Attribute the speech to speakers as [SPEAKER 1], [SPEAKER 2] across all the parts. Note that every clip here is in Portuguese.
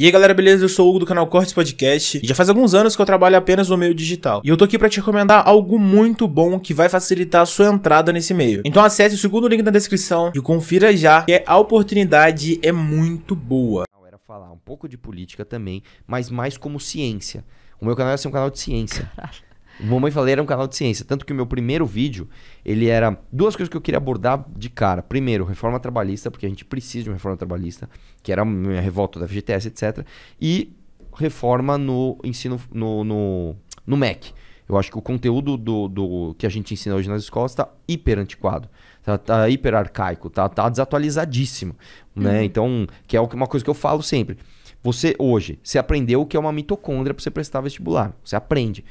[SPEAKER 1] E aí galera, beleza? Eu sou o Hugo do canal Cortes Podcast e já faz alguns anos que eu trabalho apenas no meio digital. E eu tô aqui para te recomendar algo muito bom que vai facilitar a sua entrada nesse meio. Então acesse o segundo link na descrição e confira já que a oportunidade é muito boa. Era falar um pouco de política também, mas mais como ciência. O meu canal é ser um canal de ciência. Caralho. Mamãe Falei era um canal de ciência. Tanto que o meu primeiro vídeo, ele era duas coisas que eu queria abordar de cara. Primeiro, reforma trabalhista, porque a gente precisa de uma reforma trabalhista, que era a minha revolta da FGTS, etc. E reforma no ensino no, no, no MEC. Eu acho que o conteúdo do, do que a gente ensina hoje nas escolas está hiper antiquado, tá, tá hiper arcaico, tá, tá desatualizadíssimo, né? uhum. né? Então, que é uma coisa que eu falo sempre. Você hoje, você aprendeu o que é uma mitocôndria para você prestar vestibular. Você aprende.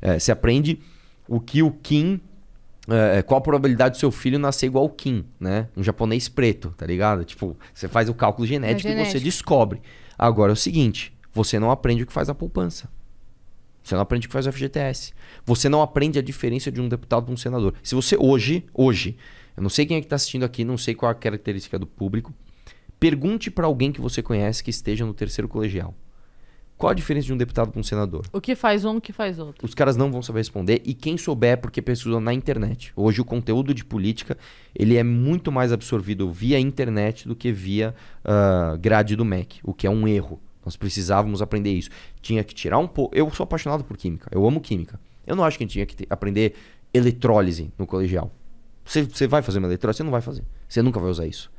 [SPEAKER 1] É, você aprende o que o Kim. É, é, qual a probabilidade do seu filho nascer igual o Kim, né? Um japonês preto, tá ligado? Tipo, você faz o cálculo genético, é genético. e você descobre. Agora é o seguinte: você não aprende o que faz a poupança. Você não aprende o que faz o FGTS. Você não aprende a diferença de um deputado para um senador. Se você hoje, hoje, eu não sei quem é que está assistindo aqui, não sei qual a característica do público, pergunte para alguém que você conhece que esteja no terceiro colegial. Qual a diferença de um deputado para um senador?
[SPEAKER 2] O que faz um, o que faz outro?
[SPEAKER 1] Os caras não vão saber responder e quem souber é porque pesquisou na internet. Hoje o conteúdo de política ele é muito mais absorvido via internet do que via uh, grade do MEC, o que é um erro. Nós precisávamos aprender isso. Tinha que tirar um pouco. Eu sou apaixonado por química, eu amo química. Eu não acho que a gente tinha que ter, aprender eletrólise no colegial. Você, vai fazer uma eletrólise? Você não vai fazer. Você nunca vai usar isso.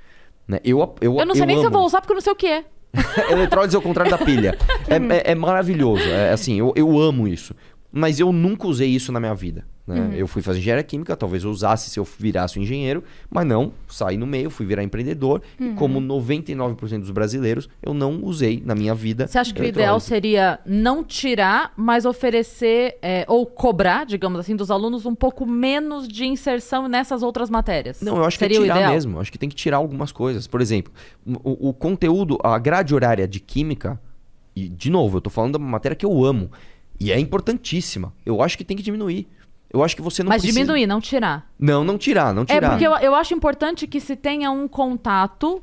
[SPEAKER 1] Né? Eu, eu, eu não sei eu nem amo. se eu vou
[SPEAKER 2] usar porque eu não sei o que é.
[SPEAKER 1] Eletrólise é o contrário da pilha. É, é, é maravilhoso. É, assim, eu, eu amo isso. Mas eu nunca usei isso na minha vida. Né? Uhum. Eu fui fazer engenharia química, talvez eu usasse se eu virasse um engenheiro, mas não, saí no meio, fui virar empreendedor. Uhum. E como 99% dos brasileiros, eu não usei na minha vida. Você acha que o ideal
[SPEAKER 2] seria não tirar, mas oferecer é, ou cobrar, digamos assim, dos alunos um pouco menos de inserção nessas outras matérias? Não, eu acho seria que é tirar mesmo.
[SPEAKER 1] Eu Acho que tem que tirar algumas coisas. Por exemplo, o, o conteúdo, a grade horária de química, e de novo, eu estou falando de uma matéria que eu amo. E é importantíssima. Eu acho que tem que diminuir. Eu acho que você não Mas precisa... diminuir,
[SPEAKER 2] não tirar.
[SPEAKER 1] Não, não tirar, não é, tirar. É porque eu,
[SPEAKER 2] eu acho importante que se tenha um contato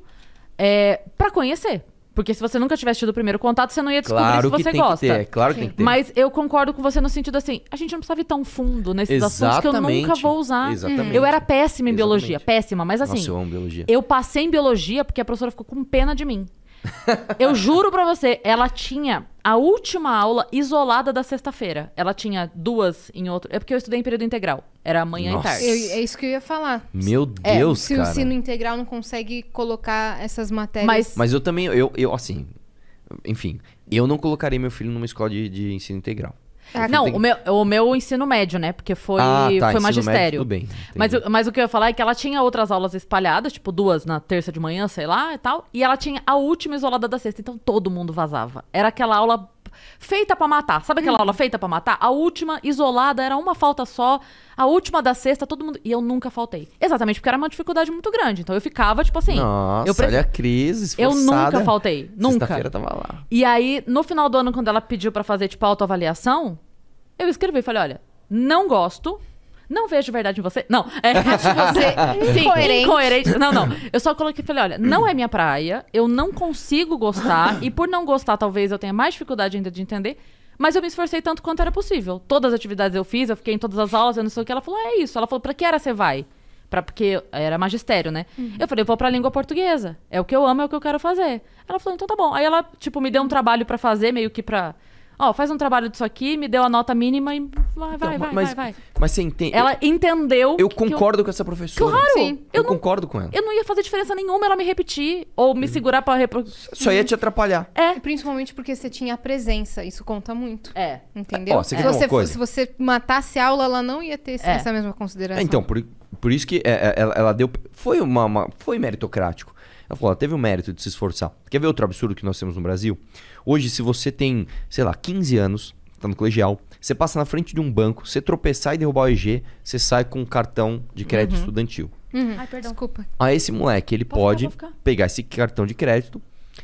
[SPEAKER 2] é, para conhecer. Porque se você nunca tivesse tido o primeiro contato, você não ia descobrir claro se você gosta. Que ter, claro que tem que ter. Mas eu concordo com você no sentido assim, a gente não precisava ir tão fundo nesses Exatamente. assuntos que eu nunca vou usar. Exatamente. Eu era péssima em Exatamente. biologia, péssima, mas assim. Nossa, eu
[SPEAKER 1] amo biologia. Eu
[SPEAKER 2] passei em biologia porque a professora ficou com pena de mim. Eu juro pra você, ela tinha a última aula isolada da sexta-feira. Ela tinha duas em outro. É porque eu estudei em período integral. Era manhã Nossa. e tarde. Eu, é isso que eu ia falar.
[SPEAKER 1] Meu É, Deus, se cara. o ensino
[SPEAKER 2] integral não consegue colocar essas matérias. Mas- Mas
[SPEAKER 1] eu também, eu, eu, assim, enfim, eu não colocaria meu filho numa escola de, de ensino integral
[SPEAKER 2] não, tem... o, meu, o meu ensino médio, né? Porque foi, ah, tá, foi magistério. Médio, bem, mas, mas o que eu ia falar é que ela tinha outras aulas espalhadas, tipo duas na terça de manhã, sei lá e tal. E ela tinha a última isolada da sexta. Então todo mundo vazava. Era aquela aula Feita para matar. Sabe aquela hum. aula feita para matar? A última, isolada, era uma falta só. A última da sexta, todo mundo. E eu nunca faltei. Exatamente porque era uma dificuldade muito grande. Então eu ficava, tipo assim. Nossa, eu prefiro... olha a
[SPEAKER 1] crise, esforçada. Eu nunca faltei. Nunca. Sexta-feira tava lá.
[SPEAKER 2] E aí, no final do ano, quando ela pediu para fazer, tipo, autoavaliação, eu escrevi. Falei, olha, não gosto, não vejo verdade em você. Não. É, acho você sim, incoerente. incoerente. Não, não. Eu só coloquei e falei: olha, não é minha praia, eu não consigo gostar, e por não gostar, talvez eu tenha mais dificuldade ainda de entender. Mas eu me esforcei tanto quanto era possível. Todas as atividades eu fiz, eu fiquei em todas as aulas, eu não sei o que. Ela falou: é isso. Ela falou: pra que era você vai? Pra, porque era magistério, né? Uhum. Eu falei, eu vou pra língua portuguesa. É o que eu amo, é o que eu quero fazer. Ela falou, então tá bom. Aí ela, tipo, me deu um trabalho para fazer, meio que pra Ó, oh, faz um trabalho disso aqui, me deu a nota mínima e vai, então, vai, vai, mas, vai, vai.
[SPEAKER 1] Mas você entende. Ela entendeu. Eu concordo eu... com essa professora. Claro! Sim. Eu, eu não, concordo com ela. Eu
[SPEAKER 2] não ia fazer diferença nenhuma ela me repetir ou me hum. segurar pra reproduzir.
[SPEAKER 1] Só ia te atrapalhar.
[SPEAKER 2] É. Principalmente porque você tinha a presença. Isso conta muito. É. Entendeu? Ó, você é. Se, você, se você matasse a aula, ela não ia ter é. essa mesma consideração. É, então,
[SPEAKER 1] por, por isso que é, é, ela, ela deu. Foi uma, uma, Foi meritocrático. Ela falou, ó, teve o mérito de se esforçar. Quer ver outro absurdo que nós temos no Brasil? Hoje, se você tem, sei lá, 15 anos, tá no colegial, você passa na frente de um banco, você tropeçar e derrubar o EG, você sai com um cartão de crédito uhum. estudantil. Uhum. Ai, perdão. Desculpa. Aí esse moleque, ele pode ficar, pegar esse cartão de crédito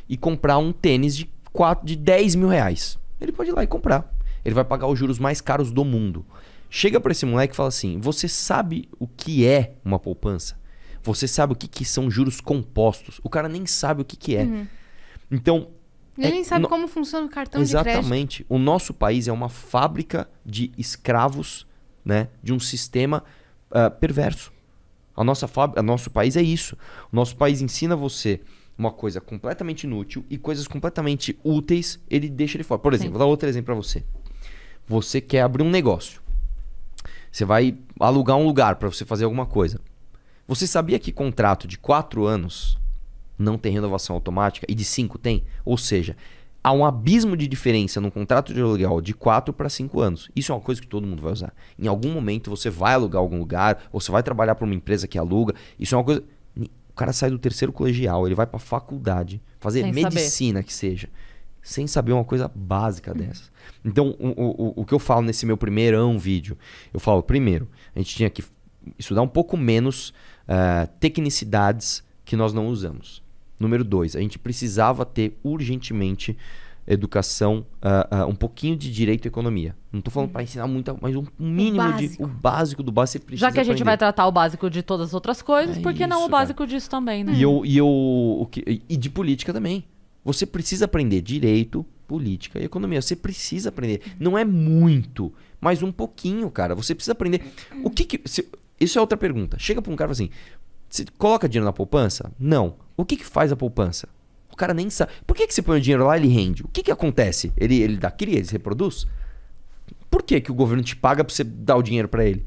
[SPEAKER 1] e comprar um tênis de, quatro de 10 mil reais. Ele pode ir lá e comprar. Ele vai pagar os juros mais caros do mundo. Chega para esse moleque e fala assim: Você sabe o que é uma poupança? Você sabe o que, que são juros compostos. O cara nem sabe o que, que é. Uhum. Então. Ele é, nem sabe no... como
[SPEAKER 2] funciona o cartão Exatamente. de crédito.
[SPEAKER 1] Exatamente. O nosso país é uma fábrica de escravos, né? De um sistema uh, perverso. A nossa fábrica, nosso país é isso. O nosso país ensina você uma coisa completamente inútil e coisas completamente úteis, ele deixa ele fora. Por exemplo, Sim. vou dar outro exemplo para você. Você quer abrir um negócio. Você vai alugar um lugar para você fazer alguma coisa. Você sabia que contrato de 4 anos não tem renovação automática e de 5 tem? Ou seja, há um abismo de diferença no contrato de aluguel de 4 para 5 anos. Isso é uma coisa que todo mundo vai usar. Em algum momento você vai alugar algum lugar, ou você vai trabalhar para uma empresa que aluga. Isso é uma coisa. O cara sai do terceiro colegial, ele vai para faculdade, fazer sem medicina saber. que seja, sem saber uma coisa básica dessas. Então, o, o, o que eu falo nesse meu primeirão vídeo? Eu falo, primeiro, a gente tinha que estudar um pouco menos uh, tecnicidades que nós não usamos. Número dois, a gente precisava ter urgentemente educação, uh, uh, um pouquinho de direito e economia. Não estou falando para ensinar muito, mas um mínimo o de o básico do básico você precisa. Já que a gente vai
[SPEAKER 2] tratar o básico de todas as outras coisas, é por que não o básico cara. disso também, né? E eu, e
[SPEAKER 1] eu o que, e de política também. Você precisa aprender direito, política e economia. Você precisa aprender. Não é muito, mas um pouquinho, cara. Você precisa aprender. O que, que se, isso é outra pergunta. Chega para um cara e fala assim: você coloca dinheiro na poupança? Não. O que, que faz a poupança? O cara nem sabe. Por que, que você põe o dinheiro lá e ele rende? O que, que acontece? Ele, ele dá cria, ele se reproduz? Por que, que o governo te paga para você dar o dinheiro para ele?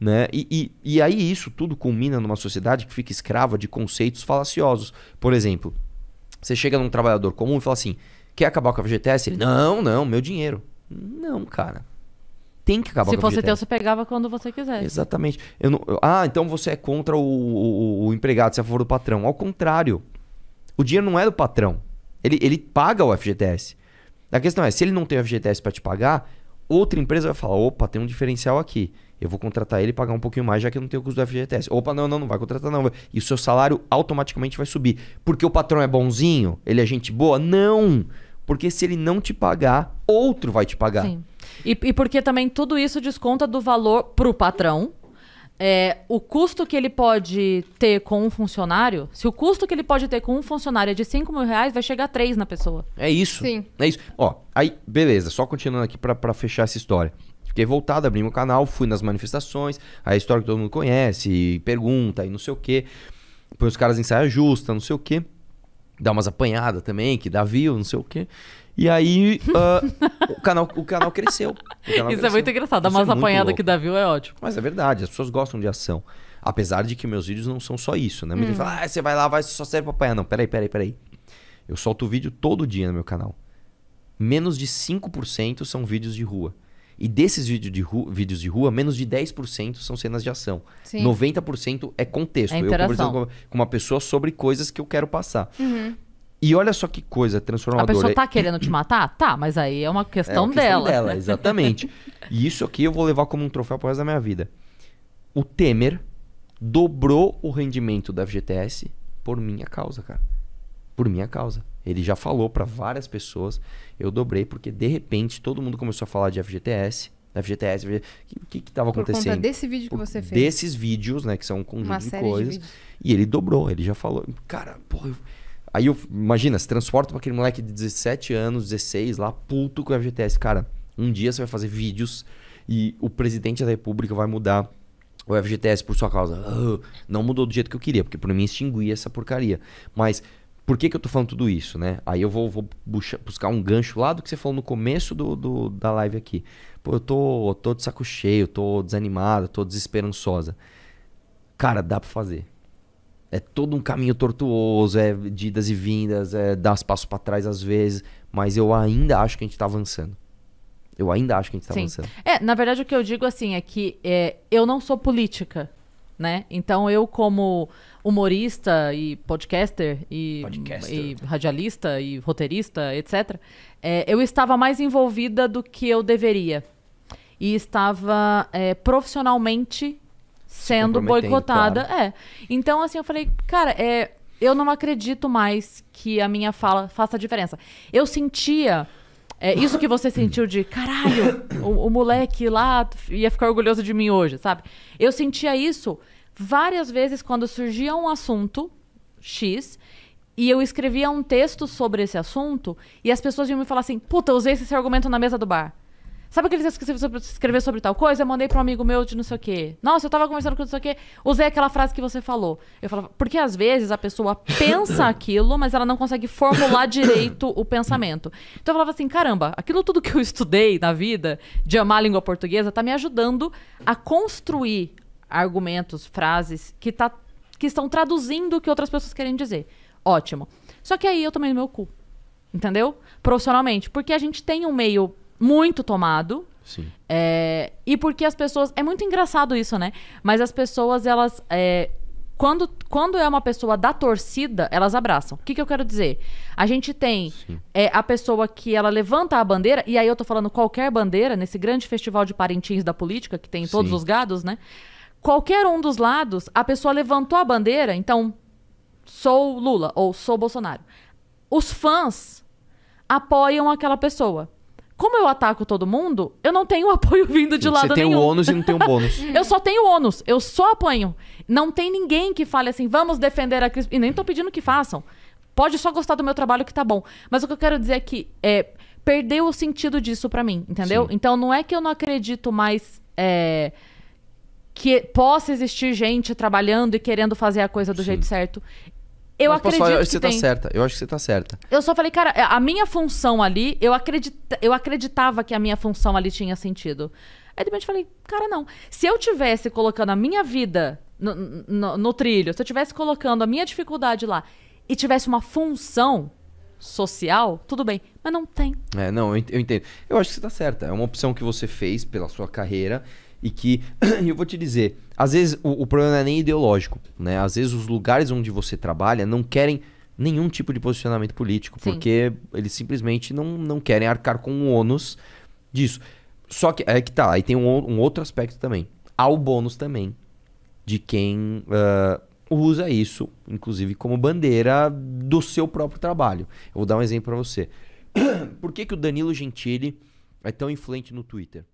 [SPEAKER 1] Né? E, e, e, aí isso tudo culmina numa sociedade que fica escrava de conceitos falaciosos. Por exemplo, você chega num trabalhador comum e fala assim: quer acabar com a FGTS? Ele, não, não, meu dinheiro. Não, cara tem que acabar Se com o Se fosse teu, você
[SPEAKER 2] pegava quando você quisesse.
[SPEAKER 1] Exatamente. Eu não, ah, então você é contra o, o, o empregado, você é a favor do patrão. Ao contrário. O dinheiro não é do patrão. Ele, ele paga o FGTS. A questão é, se ele não tem o FGTS para te pagar, outra empresa vai falar, opa, tem um diferencial aqui. Eu vou contratar ele e pagar um pouquinho mais, já que eu não tenho o custo do FGTS. Opa, não, não, não vai contratar não. E o seu salário automaticamente vai subir. Porque o patrão é bonzinho? Ele é gente boa? Não! Porque se ele não te pagar, outro vai te pagar. Sim.
[SPEAKER 2] E, e porque também tudo isso desconta do valor para o patrão, é, o custo que ele pode ter com um funcionário, se o custo que ele pode ter com um funcionário é de 5 mil reais, vai chegar a 3 na pessoa.
[SPEAKER 1] É isso. Sim. É isso. Ó, aí, beleza, só continuando aqui para fechar essa história. Fiquei voltado, abri meu canal, fui nas manifestações, a história que todo mundo conhece, pergunta e não sei o quê. Põe os caras em saia justa, não sei o quê dá umas apanhadas também, que dá view, não sei o quê. E aí uh, o, canal, o canal cresceu. O canal Isso cresceu. é muito engraçado. Dar é umas é apanhadas que dá view é ótimo. Mas é verdade, as pessoas gostam de ação. Apesar de que meus vídeos não são só isso, né? Muita hum. gente fala, ah, você vai lá, vai, só serve pra apanhar. Não, peraí, peraí, peraí. Eu solto vídeo todo dia no meu canal. Menos de 5% são vídeos de rua. E desses vídeo de vídeos de rua, menos de 10% são cenas de ação. Sim. 90% é contexto. É eu conversando com, com uma pessoa sobre coisas que eu quero passar. Uhum. E olha só que coisa transformadora. A pessoa tá querendo
[SPEAKER 2] te matar? Tá, mas aí é uma questão, é uma questão dela. dela.
[SPEAKER 1] Exatamente. e isso aqui eu vou levar como um troféu pro resto da minha vida. O Temer dobrou o rendimento da FGTS por minha causa, cara. Por minha causa. Ele já falou para várias pessoas. Eu dobrei porque de repente todo mundo começou a falar de FGTS. FGTS, o que que estava acontecendo? Por conta desse vídeo Por que você fez. Desses vídeos, né, que são um conjunto de coisas. De e ele dobrou, ele já falou, cara, porra, eu... aí eu imagina, se transporta para aquele moleque de 17 anos, 16, lá puto com o FGTS, cara, um dia você vai fazer vídeos e o presidente da República vai mudar o FGTS por sua causa. Ah, não mudou do jeito que eu queria, porque para mim extinguia essa porcaria. Mas por que, que eu tô falando tudo isso, né? Aí eu vou, vou buscar um gancho lá do que você falou no começo do, do da live aqui. Pô, eu tô, tô de saco cheio, tô desanimada, tô desesperançosa. Cara, dá pra fazer. É todo um caminho tortuoso, é de idas e vindas, é dar passos para trás às vezes, mas eu ainda acho que a gente tá avançando. Eu ainda acho que a gente tá Sim. avançando.
[SPEAKER 2] É, na verdade o que eu digo assim é que é, eu não sou política né? Então eu como humorista e podcaster e, podcaster. e radialista e roteirista, etc, é, eu estava mais envolvida do que eu deveria e estava é, profissionalmente sendo boicotada. Claro. É. Então assim eu falei, cara, é, eu não acredito mais que a minha fala faça diferença. Eu sentia é isso que você sentiu de caralho, o, o moleque lá ia ficar orgulhoso de mim hoje, sabe? Eu sentia isso várias vezes quando surgia um assunto X e eu escrevia um texto sobre esse assunto e as pessoas iam me falar assim: puta, usei esse argumento na mesa do bar. Sabe o que você escreveu sobre tal coisa? Eu mandei para um amigo meu de não sei o quê. Nossa, eu tava conversando com não sei o quê. Usei aquela frase que você falou. Eu falava, porque às vezes a pessoa pensa aquilo, mas ela não consegue formular direito o pensamento. Então eu falava assim: caramba, aquilo tudo que eu estudei na vida de amar a língua portuguesa tá me ajudando a construir argumentos, frases que, tá, que estão traduzindo o que outras pessoas querem dizer. Ótimo. Só que aí eu tomei no meu cu. Entendeu? Profissionalmente. Porque a gente tem um meio muito tomado. Sim. É, e porque as pessoas. É muito engraçado isso, né? Mas as pessoas, elas. É, quando, quando é uma pessoa da torcida, elas abraçam. O que, que eu quero dizer? A gente tem é, a pessoa que ela levanta a bandeira, e aí eu tô falando qualquer bandeira, nesse grande festival de Parintins da política, que tem todos Sim. os gados, né? Qualquer um dos lados, a pessoa levantou a bandeira, então sou Lula ou sou Bolsonaro. Os fãs apoiam aquela pessoa. Como eu ataco todo mundo, eu não tenho apoio vindo de lado nenhum. Você tem o ônus e não tem o bônus. eu só tenho ônus, eu só apanho. Não tem ninguém que fale assim, vamos defender a Cris. E nem tô pedindo que façam. Pode só gostar do meu trabalho que tá bom. Mas o que eu quero dizer é que é, perdeu o sentido disso para mim, entendeu? Sim. Então não é que eu não acredito mais. É que possa existir gente trabalhando e querendo fazer a coisa do Sim. jeito certo. Eu Mas, acredito. eu acho que, você tá tem. tá certa.
[SPEAKER 1] Eu acho que você tá certa.
[SPEAKER 2] Eu só falei, cara, a minha função ali, eu, acredita, eu acreditava que a minha função ali tinha sentido. Aí de repente eu falei, cara, não. Se eu tivesse colocando a minha vida no, no, no trilho, se eu tivesse colocando a minha dificuldade lá e tivesse uma função social, tudo bem. Mas não tem.
[SPEAKER 1] É, não, eu entendo. Eu acho que você tá certa. É uma opção que você fez pela sua carreira e que eu vou te dizer, às vezes o, o, problema não é nem ideológico, né? Às vezes os lugares onde você trabalha não querem nenhum tipo de posicionamento político, Sim. porque eles simplesmente não, não querem arcar com o ônus disso. Só que é que tá, aí tem um, um outro aspecto também. Há o bônus também de quem uh, usa isso, inclusive, como bandeira do seu próprio trabalho. Eu vou dar um exemplo para você. Por que, que o Danilo Gentili é tão influente no Twitter?